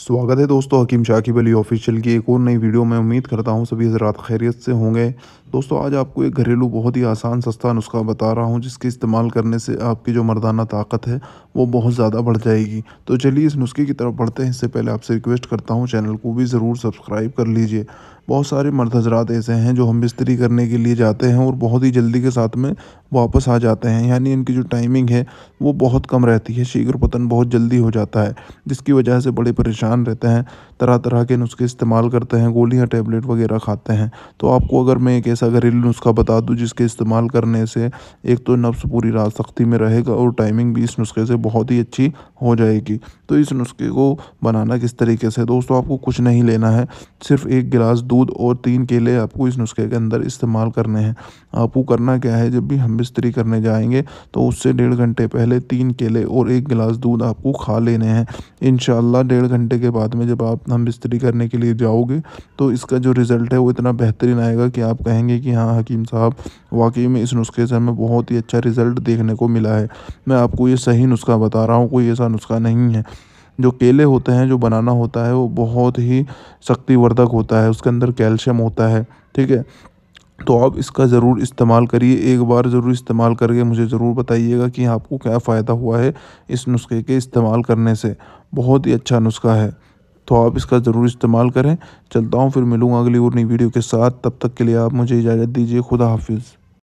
स्वागत है दोस्तों हकीम शाकिब अली ऑफिशियल की एक और नई वीडियो में उम्मीद करता हूं सभी हजरात खैरियत से होंगे दोस्तों आज आपको एक घरेलू बहुत ही आसान सस्ता नुस्खा बता रहा हूं जिसके इस्तेमाल करने से आपकी जो मर्दाना ताकत है वो बहुत ज़्यादा बढ़ जाएगी तो चलिए इस नुस्खे की तरफ बढ़ते हैं इससे पहले आपसे रिक्वेस्ट करता हूँ चैनल को भी ज़रूर सब्सक्राइब कर लीजिए बहुत सारे मर्द हजरात ऐसे हैं जो हम बिस्तरी करने के लिए जाते हैं और बहुत ही जल्दी के साथ में वापस आ जाते हैं यानी इनकी जो टाइमिंग है वो बहुत कम रहती है शीघ्र पतन बहुत जल्दी हो जाता है जिसकी वजह से बड़े परेशान रहते हैं तरह तरह के नुस्खे इस्तेमाल करते हैं गोलियाँ टेबलेट वगैरह खाते हैं तो आपको अगर मैं एक ऐसा घरेलू नुस्खा बता दूँ जिसके इस्तेमाल करने से एक तो नफ्स पूरी रात सख्ती में रहेगा और टाइमिंग भी इस नुस्खे से बहुत ही अच्छी हो जाएगी तो इस नुस्खे को बनाना किस तरीके से दोस्तों आपको कुछ नहीं लेना है सिर्फ एक गिलास दूध और तीन केले आपको इस नुस्खे के अंदर इस्तेमाल करने हैं आपको करना क्या है जब भी हम बिस्तरी करने जाएंगे तो उससे डेढ़ घंटे पहले तीन केले और एक गिलास दूध आपको खा लेने हैं इन डेढ़ घंटे के बाद में जब आप हम बिस्तरी करने के लिए जाओगे तो इसका जो रिज़ल्ट है वो इतना बेहतरीन आएगा कि आप कहेंगे कि हाँ हकीम साहब वाकई में इस नुस्खे से हमें बहुत ही अच्छा रिज़ल्ट देखने को मिला है मैं आपको ये सही नुस्खा नुस्खा बता रहा हूँ कोई ऐसा नुस्खा नहीं है जो केले होते हैं जो बनाना होता है वो बहुत ही शक्तिवर्धक होता है उसके अंदर कैल्शियम होता है ठीक है तो आप इसका ज़रूर इस्तेमाल करिए एक बार ज़रूर इस्तेमाल करके मुझे ज़रूर बताइएगा कि आपको क्या फ़ायदा हुआ है इस नुस्खे के इस्तेमाल करने से बहुत ही अच्छा नुस्खा है तो आप इसका ज़रूर इस्तेमाल करें चलता हूँ फिर मिलूँगा अगली और नई वीडियो के साथ तब तक के लिए आप मुझे इजाज़त दीजिए खुदा हाफिज़